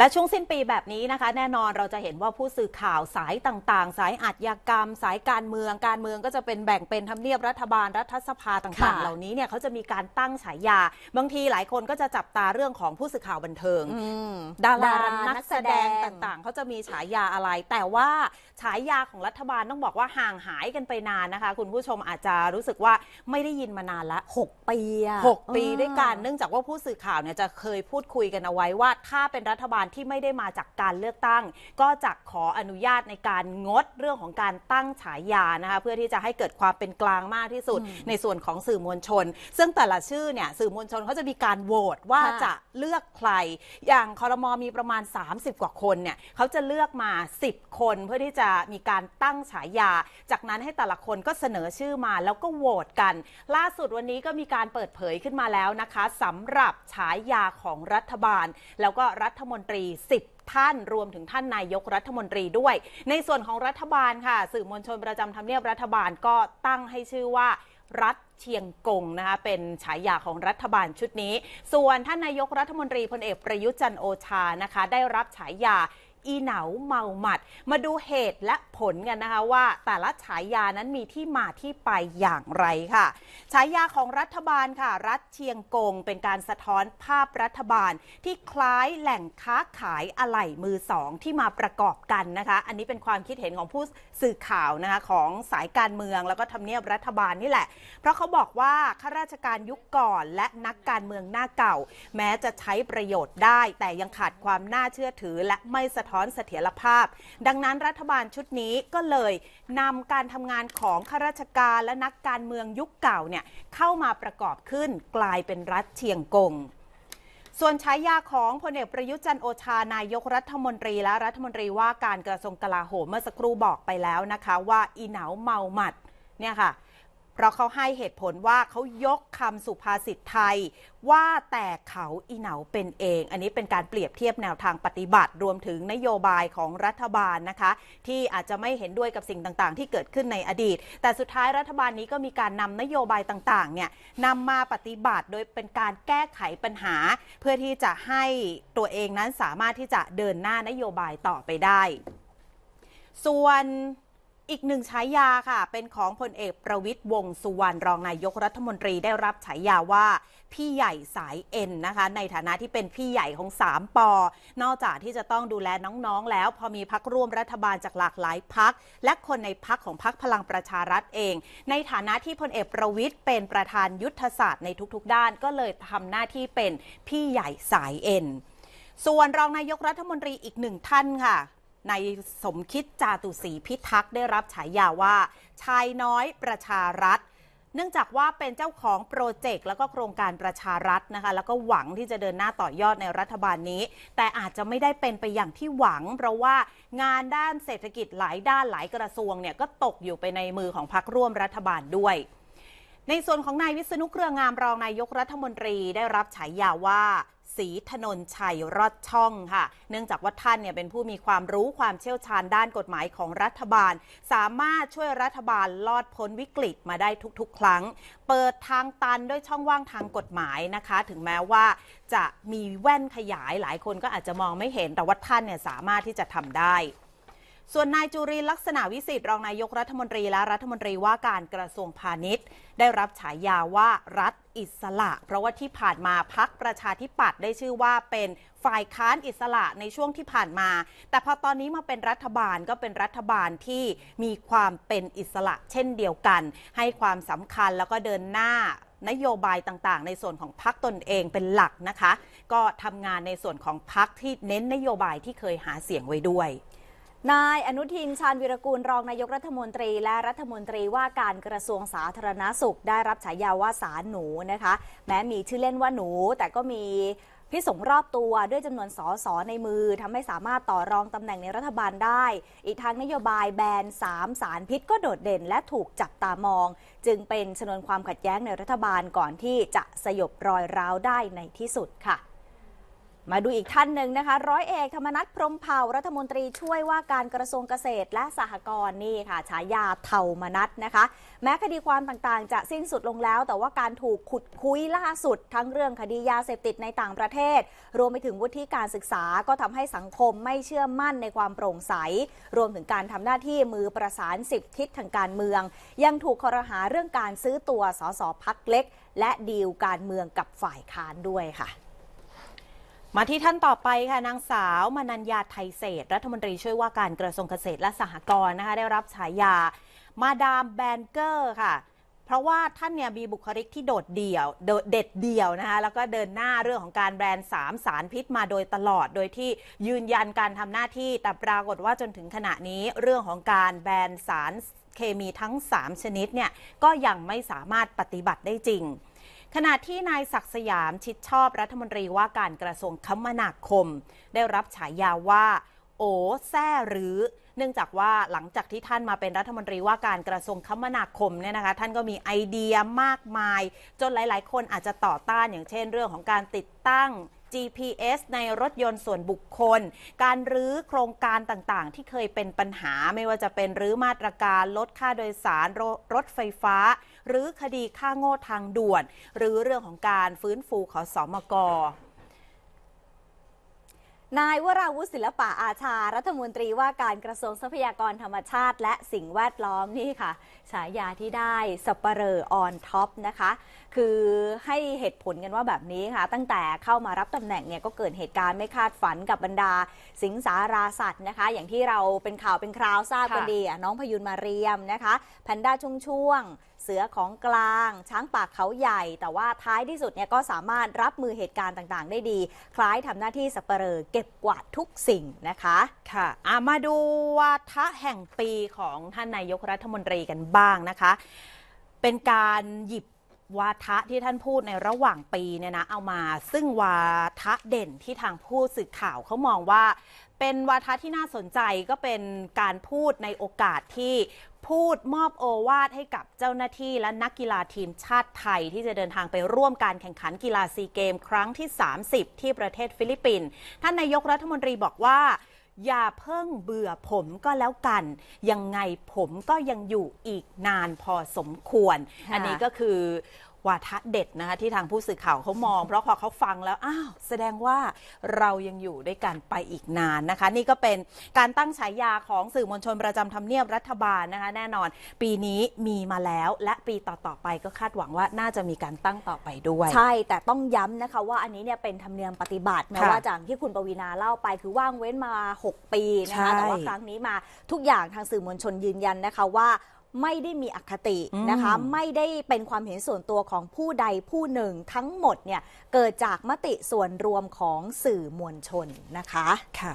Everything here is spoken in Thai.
และช่วงสิ้นปีแบบนี้นะคะแน่นอนเราจะเห็นว่าผู้สื่อข่าวสายต่างๆ สายอาชญากรรม สายการเมือง การเมืองก็จะเป็นแบ่งเป็นทำเนียบรัฐบาลรัฐสภาต่าง ๆ เหล่านี้เนี่ยเขาจะมีการตั้งฉายา บางทีหลายคนก็จะจับตาเรื่องของผู้สื่อข่าวบันเทิงดารานักแสดงต่างๆเขาจะมีฉายาอะไร แต่ว่าฉายาของรัฐบาลต้องบอกว่าห่างหายกันไปนานนะคะ คุณผู้ชมอาจจะรู้สึกว่าไม่ได้ยินมานานละ 6ปี6ปีด้วยกันเนื่องจากว่าผู้สื่อข่าวเนี่ยจะเคยพูดคุยกันเอาไว้ว่าถ้าเป็นรัฐบาลที่ไม่ได้มาจากการเลือกตั้ง ก็จะขออนุญาตในการงดเรื่องของการตั้งฉายานะคะเพื่อที่จะให้เกิดความเป็นกลางมากที่สุด ในส่วนของสื่อมวลชน ซึ่งแต่ละชื่อเนี่ยสื่อมวลชนเขาจะมีการโหวตว่าจะเลือกใคร อย่างคอรมอมีประมาณ 30 กว่าคนเนี่ยเขาจะเลือกมา 10 คน เพื่อที่จะมีการตั้งฉายา จากนั้นให้แต่ละคนก็เสนอชื่อมาแล้วก็โหวตกัน ล่าสุดวันนี้ก็มีการเปิดเผยขึ้นมาแล้วนะคะสำหรับฉายาของรัฐบาลแล้วก็รัฐมนตรีี10 ท่านรวมถึงท่านนายกรัฐมนตรีด้วย ในส่วนของรัฐบาลค่ะสื่อมวลชนประจำทำเนียบรัฐบาลก็ตั้งให้ชื่อว่ารัฐเชียงกงนะคะเป็นฉายาของรัฐบาลชุดนี้ ส่วนท่านนายกรัฐมนตรีพลเอกประยุทธ์จันโอชานะคะ ได้รับฉายาอีเหนาเมาหมัด มาดูเหตุและผลกันนะคะว่าแต่ละฉายานั้นมีที่มาที่ไปอย่างไรค่ะฉายาของรัฐบาลค่ะ รัฐเชียงกงเป็นการสะท้อนภาพรัฐบาล ที่คล้ายแหล่งค้าขายอะไหล่มือสองที่มาประกอบกันนะคะ อันนี้เป็นความคิดเห็นของผู้สื่อข่าวนะคะของสายการเมืองแล้วก็ทำเนียบรัฐบาลนี่แหละ เพราะเขาบอกว่าข้าราชการยุคก่อนและนักการเมืองหน้าเก่า แม้จะใช้ประโยชน์ได้แต่ยังขาดความน่าเชื่อถือและไม่สะท้อนเสถียรภาพ ดังนั้นรัฐบาลชุดนี้ก็เลยนำการทำงานของข้าราชการและนักการเมืองยุคเก่าเนี่ย เข้ามาประกอบขึ้นกลายเป็นรัฐเชียงกง ส่วนใช้ยาของพลเอกประยุจันโอชานายกรัฐมนตรีและรัฐมนตรีว่าการกระทรวงกลาโหมเมื่อสักครู่บอกไปแล้วนะคะว่าอีเหนาเมาหมัดเนี่ยค่ะเพราะเขาให้เหตุผลว่าเขายกคำสุภาษิตไทย ว่าแต่เขาอีเหนาเป็นเอง อันนี้เป็นการเปรียบเทียบแนวทางปฏิบัติรวมถึงนโยบายของรัฐบาลนะคะ ที่อาจจะไม่เห็นด้วยกับสิ่งต่างๆ ที่เกิดขึ้นในอดีต แต่สุดท้ายรัฐบาลนี้ก็มีการนำนโยบายต่าง ๆ เนี่ยนำมาปฏิบัติโดยเป็นการแก้ไขปัญหา เพื่อที่จะให้ตัวเองนั้นสามารถที่จะเดินหน้านโยบายต่อไปได้ ส่วนอีกหนึ่งฉายาค่ะเป็นของพลเอกประวิทย์วงสุวรรณรองนายกรัฐมนตรีได้รับฉายาว่าพี่ใหญ่สายเอ็นนะคะในฐานะที่เป็นพี่ใหญ่ของ 3ปอ นอกจากที่จะต้องดูแลน้องๆ แล้วพอมีพักร่วมรัฐบาลจากหลากหลายพักและคนในพักของพักพลังประชารัฐเอง ในฐานะที่พลเอกประวิทย์เป็นประธานยุทธศาสตร์ในทุกๆ ด้านก็เลยทำหน้าที่เป็นพี่ใหญ่สายเอ็นส่วนรองนายกรัฐมนตรีอีกหนึ่งท่านค่ะในสมคิดจาตุศรีพิทักษ์ได้รับฉายาว่าชายน้อยประชารัฐ เนื่องจากว่าเป็นเจ้าของโปรเจกต์แล้วก็โครงการประชารัฐนะคะแล้วก็หวังที่จะเดินหน้าต่อยอดในรัฐบาลนี้ แต่อาจจะไม่ได้เป็นไปอย่างที่หวัง เพราะว่างานด้านเศรษฐกิจหลายด้านหลายกระทรวงเนี่ยก็ตกอยู่ไปในมือของพรรคร่วมรัฐบาลด้วยในส่วนของนายวิศนุเครืองามรองนายกรัฐมนตรีได้รับฉายาว่าศรีถนนชัยรอดช่องค่ะ เนื่องจากว่าท่านเนี่ยเป็นผู้มีความรู้ความเชี่ยวชาญด้านกฎหมายของรัฐบาล สามารถช่วยรัฐบาลลอดพ้นวิกฤตมาได้ทุกๆ ครั้ง เปิดทางตันด้วยช่องว่างทางกฎหมายนะคะ ถึงแม้ว่าจะมีแว่นขยายหลายคนก็อาจจะมองไม่เห็นแต่ว่าท่านเนี่ยสามารถที่จะทำได้ส่วนนายจุรินลักษณะวิสิทธิ์รองนายกรัฐมนตรีและรัฐมนตรีว่าการกระทรวงพาณิชย์ ได้รับฉายาว่ารัฐอิสระเพราะว่าที่ผ่านมาพักประชาธิปัตย์ได้ชื่อว่าเป็นฝ่ายค้านอิสระในช่วงที่ผ่านมา แต่พอตอนนี้มาเป็นรัฐบาลก็เป็นรัฐบาลที่มีความเป็นอิสระ เช่นเดียวกัน ให้ความสำคัญแล้วก็เดินหน้านโยบายต่างๆ ในส่วนของพักตนเองเป็นหลักนะคะ ก็ทำงานในส่วนของพักที่เน้นนโยบายที่เคยหาเสียงไว้ด้วยนายอนุทินชาญวิรกูลรองนายกรัฐมนตรีและรัฐมนตรีว่าการกระทรวงสาธารณาสุขได้รับฉายาว่าสารหนูนะคะ แม้มีชื่อเล่นว่าหนูแต่ก็มีพิสงรอบตัวด้วยจำนวนสอสอในมือทำให้สามารถต่อรองตำแหน่งในรัฐบาลได้ อีกทางนโยบายแบนสามสารพิษก็โดดเด่นและถูกจับตามอง จึงเป็นชนวนความขัดแย้งในรัฐบาลก่อนที่จะสยบรอยร้าวได้ในที่สุดค่ะมาดูอีกท่านหนึ่งนะคะ ร้อยเอกธรรมนัฐพรมเผ่ารัฐมนตรีช่วยว่าการกระทรวงเกษตรและสหกรณ์นี่ค่ะ ฉายาเทามนัฐนะคะ แม้คดีความต่างๆ จะสิ้นสุดลงแล้วแต่ว่าการถูกขุดคุยล่าสุดทั้งเรื่องคดียาเสพติดในต่างประเทศ รวมไปถึงวุฒิการศึกษาก็ทำให้สังคมไม่เชื่อมั่นในความโปร่งใส รวมถึงการทำหน้าที่มือประสานสิบทิศทางการเมือง ยังถูกคอรหาเรื่องการซื้อตัวสสพักเล็ก และดีลการเมืองกับฝ่ายค้านด้วยค่ะมาที่ท่านต่อไปค่ะ นางสาว มนัญญาไทยเศษ รัฐมนตรีช่วยว่าการกระทรวงเกษตรและสหกรณ์นะคะได้รับฉายา มาดามแบนเกอร์ค่ะ เพราะว่าท่านเนี่ยมีบุคลิกที่โดดเดี่ยว เด็ดเดี่ยวนะคะแล้วก็เดินหน้าเรื่องของการแบรนด์มสารพิษมาโดยตลอดโดยที่ยืนยันการทำหน้าที่แต่ปรากฏว่าจนถึงขณะนี้เรื่องของการแบรนด์สารเคมีทั้ง 3 ชนิดเนี่ยก็ยังไม่สามารถปฏิบัติได้จริงขณะที่นายศักสยามชิดชอบรัฐมนตรีว่าการกระทรวงคมนาคม ได้รับฉายาว่าโอแซ่หรือเนื่องจากว่าหลังจากที่ท่านมาเป็นรัฐมนตรีว่าการกระทรวงคมนาคมเนี่ยนะคะท่านก็มีไอเดียมากมาย จนหลายๆ คนอาจจะต่อต้านอย่างเช่นเรื่องของการติดตั้ง GPS ในรถยนต์ส่วนบุคคล การรื้อโครงการต่างๆ ที่เคยเป็นปัญหาไม่ว่าจะเป็นรื้อมาตรการลดค่าโดยสารรถไฟฟ้า หรือคดีค่าโง่ทางด่วน หรือเรื่องของการฟื้นฟูขอสอมกนายวราวุฒิศิลปะอาชารัฐมนตรีว่าการกระทรวงทรัพยากรธรรมชาติและสิ่งแวดล้อมนี่ค่ะฉายาที่ได้สปเรอร์ออนท็อปนะคะคือให้เหตุผลกันว่าแบบนี้ค่ะตั้งแต่เข้ามารับตำแหน่งเนี่ยก็เกิดเหตุการณ์ไม่คาดฝันกับบรรดาสิงสาราสัตว์นะคะ อย่างที่เราเป็นข่าวเป็นคราวทราบกันดีน้องพยุนมาเรียมนะคะแพนด้าช่วงช่วงเสือของกลางช้างป่าเขาใหญ่ แต่ว่าท้ายที่สุดเนี่ยก็สามารถรับมือเหตุการณ์ต่าง ๆ ได้ดี คล้ายทำหน้าที่สับเปลอเก็บกวาดทุกสิ่งนะคะค่ะามาดูวาทะแห่งปีของท่านนายกรัฐมนตรีกันบ้างนะคะ เป็นการหยิบวาทะที่ท่านพูดในระหว่างปีเนี่ยนะ เอามาซึ่งวาทะเด่นที่ทางผู้สื่อข่าวเขามองว่าเป็นวาทะที่น่าสนใจก็เป็นการพูดในโอกาสที่พูดมอบโอวาทให้กับเจ้าหน้าที่และนักกีฬาทีมชาติไทย ที่จะเดินทางไปร่วมการแข่งขันกีฬาซีเกม ครั้งที่ 30 ที่ประเทศฟิลิปปินส์ท่านนายกรัฐมนตรีบอกว่า อย่าเพิ่งเบื่อผมก็แล้วกัน ยังไงผมก็ยังอยู่อีกนานพอสมควร อันนี้ก็คือวาทะเด็ดนะคะที่ทางผู้สื่อข่าวเขามองเพราะพอเขาฟังแล้วอ้าวแสดงว่าเรายังอยู่ด้วยกันไปอีกนานนะคะ นี่ก็เป็นการตั้งฉายาของสื่อมวลชนประจำทำเนียบรัฐบาลนะคะแน่นอนปีนี้มีมาแล้วและปีต่อๆไปก็คาดหวังว่าน่าจะมีการตั้งต่อไปด้วย ใช่แต่ต้องย้ำนะคะว่าอันนี้เนี่ยเป็นธรรมเนียมปฏิบัติแม้ว่าจากที่คุณปวีนาเล่าไปคือว่างเว้นมา 6 ปีนะคะแต่ว่าครั้งนี้มาทุกอย่างทางสื่อมวลชนยืนยันนะคะว่าไม่ได้มีอคตินะคะไม่ได้เป็นความเห็นส่วนตัวของผู้ใดผู้หนึ่งทั้งหมดเนี่ยเกิดจากมติส่วนรวมของสื่อมวลชนนะคะค่ะ